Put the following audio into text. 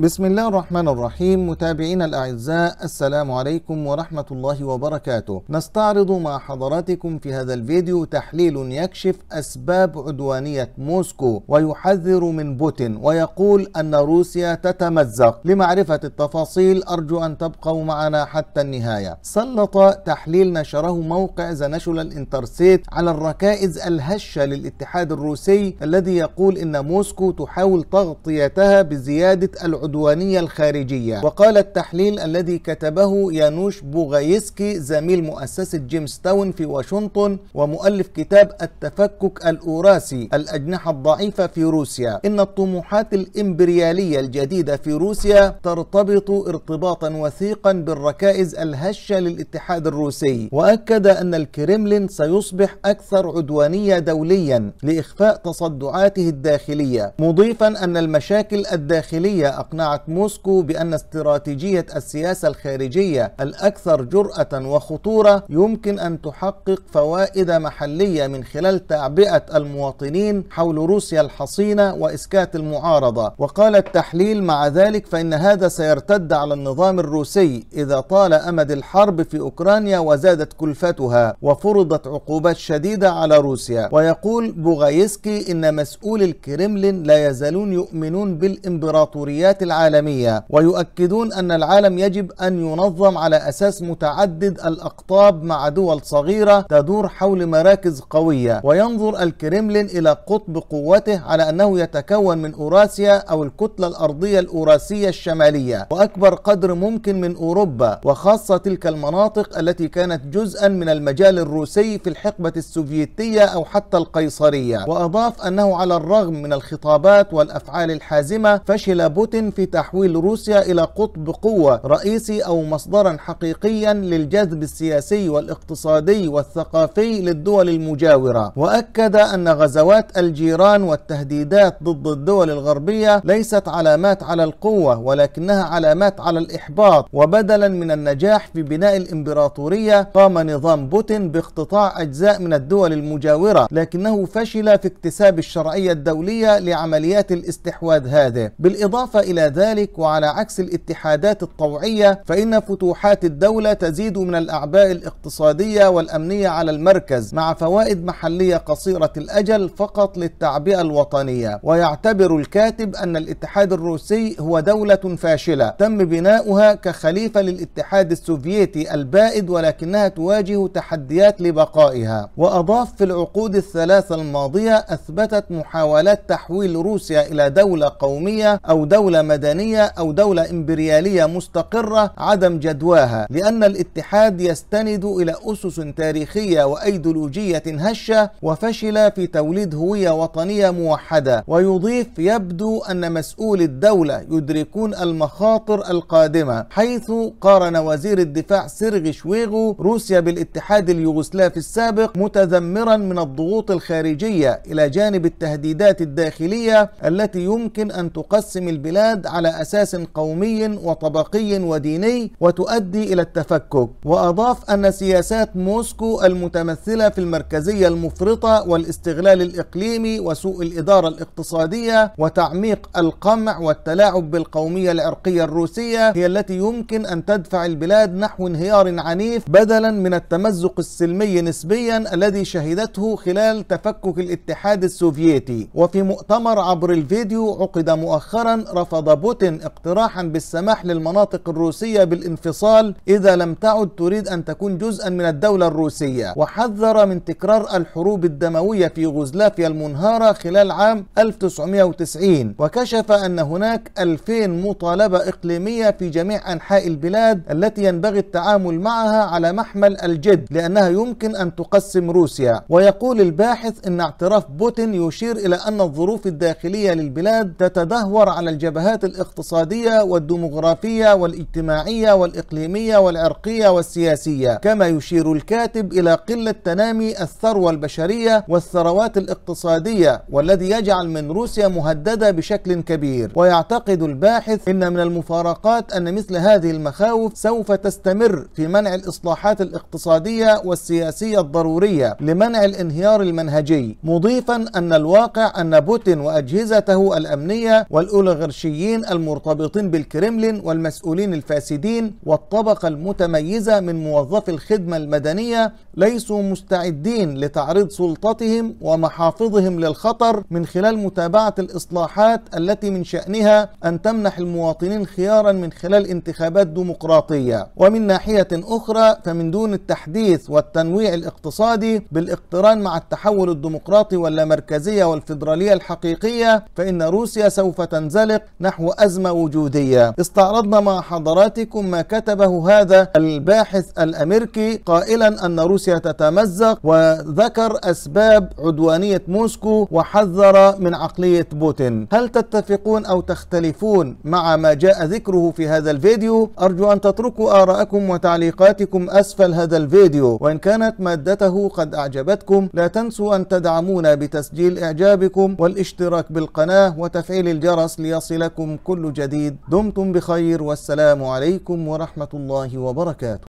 بسم الله الرحمن الرحيم متابعينا الأعزاء السلام عليكم ورحمة الله وبركاته نستعرض مع حضراتكم في هذا الفيديو تحليل يكشف أسباب عدوانية موسكو ويحذر من بوتين ويقول أن روسيا تتمزق لمعرفة التفاصيل أرجو أن تبقوا معنا حتى النهاية سلط تحليل نشره موقع ذا ناشونال انترسيت على الركائز الهشة للاتحاد الروسي الذي يقول إن موسكو تحاول تغطيتها بزيادة العدوان العدوانية الخارجية وقال التحليل الذي كتبه يانوش بوغايسكي زميل مؤسسة جيمس تاون في واشنطن ومؤلف كتاب التفكك الأوراسي الأجنحة الضعيفة في روسيا إن الطموحات الإمبريالية الجديدة في روسيا ترتبط ارتباطا وثيقا بالركائز الهشة للاتحاد الروسي وأكد أن الكريملين سيصبح أكثر عدوانية دوليا لإخفاء تصدعاته الداخلية مضيفا أن المشاكل الداخلية أقنع أقنعت موسكو بأن استراتيجية السياسة الخارجية الأكثر جرأة وخطورة يمكن أن تحقق فوائد محلية من خلال تعبئة المواطنين حول روسيا الحصينة وإسكات المعارضة وقال التحليل مع ذلك فإن هذا سيرتد على النظام الروسي إذا طال أمد الحرب في أوكرانيا وزادت كلفتها وفرضت عقوبات شديدة على روسيا ويقول بوغايسكي إن مسؤول الكريملين لا يزالون يؤمنون بالإمبراطوريات العالمية ويؤكدون أن العالم يجب أن ينظم على أساس متعدد الأقطاب مع دول صغيرة تدور حول مراكز قوية وينظر الكريملين إلى قطب قوته على أنه يتكون من أوراسيا أو الكتلة الأرضية الأوراسية الشمالية وأكبر قدر ممكن من أوروبا وخاصة تلك المناطق التي كانت جزءا من المجال الروسي في الحقبة السوفيتية أو حتى القيصرية وأضاف أنه على الرغم من الخطابات والأفعال الحازمة فشل بوتين في في تحويل روسيا إلى قطب قوة رئيسي أو مصدرا حقيقيا للجذب السياسي والاقتصادي والثقافي للدول المجاورة وأكد أن غزوات الجيران والتهديدات ضد الدول الغربية ليست علامات على القوة ولكنها علامات على الإحباط وبدلا من النجاح في بناء الإمبراطورية قام نظام بوتين باقتطاع أجزاء من الدول المجاورة لكنه فشل في اكتساب الشرعية الدولية لعمليات الاستحواذ هذه بالإضافة إلى ذلك وعلى عكس الاتحادات الطوعية فإن فتوحات الدولة تزيد من الأعباء الاقتصادية والأمنية على المركز مع فوائد محلية قصيرة الأجل فقط للتعبئة الوطنية ويعتبر الكاتب أن الاتحاد الروسي هو دولة فاشلة تم بناؤها كخليفة للاتحاد السوفيتي البائد ولكنها تواجه تحديات لبقائها وأضاف في العقود الثلاثة الماضية أثبتت محاولات تحويل روسيا إلى دولة قومية أو دولة مدنية أو دولة إمبريالية مستقرة عدم جدواها لأن الاتحاد يستند إلى أسس تاريخية وأيديولوجية هشة وفشل في توليد هوية وطنية موحدة ويضيف يبدو أن مسؤول الدولة يدركون المخاطر القادمة حيث قارن وزير الدفاع سيرغي شويغو روسيا بالاتحاد اليوغوسلافي السابق متذمرا من الضغوط الخارجية إلى جانب التهديدات الداخلية التي يمكن أن تقسم البلاد البلد على أساس قومي وطبقي وديني وتؤدي إلى التفكك وأضاف أن سياسات موسكو المتمثلة في المركزية المفرطة والاستغلال الإقليمي وسوء الإدارة الاقتصادية وتعميق القمع والتلاعب بالقومية العرقية الروسية هي التي يمكن أن تدفع البلاد نحو انهيار عنيف بدلا من التمزق السلمي نسبيا الذي شهدته خلال تفكك الاتحاد السوفيتي وفي مؤتمر عبر الفيديو عقد مؤخرا رفض بوتين اقتراحا بالسماح للمناطق الروسية بالانفصال إذا لم تعد تريد أن تكون جزءا من الدولة الروسية وحذر من تكرار الحروب الدموية في غوزلافيا المنهارة خلال عام 1990 وكشف أن هناك 2000 مطالبة إقليمية في جميع أنحاء البلاد التي ينبغي التعامل معها على محمل الجد لأنها يمكن أن تقسم روسيا ويقول الباحث أن اعتراف بوتين يشير إلى أن الظروف الداخلية للبلاد تتدهور على الجبهات التحديات الاقتصادية والديمغرافية والاجتماعية والإقليمية والعرقية والسياسية كما يشير الكاتب إلى قلة تنامي الثروة البشرية والثروات الاقتصادية والذي يجعل من روسيا مهددة بشكل كبير ويعتقد الباحث إن من المفارقات أن مثل هذه المخاوف سوف تستمر في منع الإصلاحات الاقتصادية والسياسية الضرورية لمنع الانهيار المنهجي مضيفا أن الواقع أن بوتين وأجهزته الأمنية والأولغرشيين السياسيين المرتبطين بالكريملين والمسؤولين الفاسدين والطبقة المتميزة من موظفي الخدمة المدنية ليسوا مستعدين لتعريض سلطتهم ومحافظهم للخطر من خلال متابعة الإصلاحات التي من شأنها أن تمنح المواطنين خيارا من خلال انتخابات ديمقراطية ومن ناحية أخرى فمن دون التحديث والتنويع الاقتصادي بالاقتران مع التحول الديمقراطي واللامركزية والفيدرالية الحقيقية فإن روسيا سوف تنزلق نحو نحو أزمة وجودية استعرضنا مع حضراتكم ما كتبه هذا الباحث الأمريكي قائلا أن روسيا تتمزق وذكر أسباب عدوانية موسكو وحذر من عقلية بوتين هل تتفقون أو تختلفون مع ما جاء ذكره في هذا الفيديو أرجو أن تتركوا آراءكم وتعليقاتكم أسفل هذا الفيديو وإن كانت مادته قد أعجبتكم لا تنسوا أن تدعمونا بتسجيل إعجابكم والاشتراك بالقناة وتفعيل الجرس ليصلكم كل جديد دمتم بخير والسلام عليكم ورحمة الله وبركاته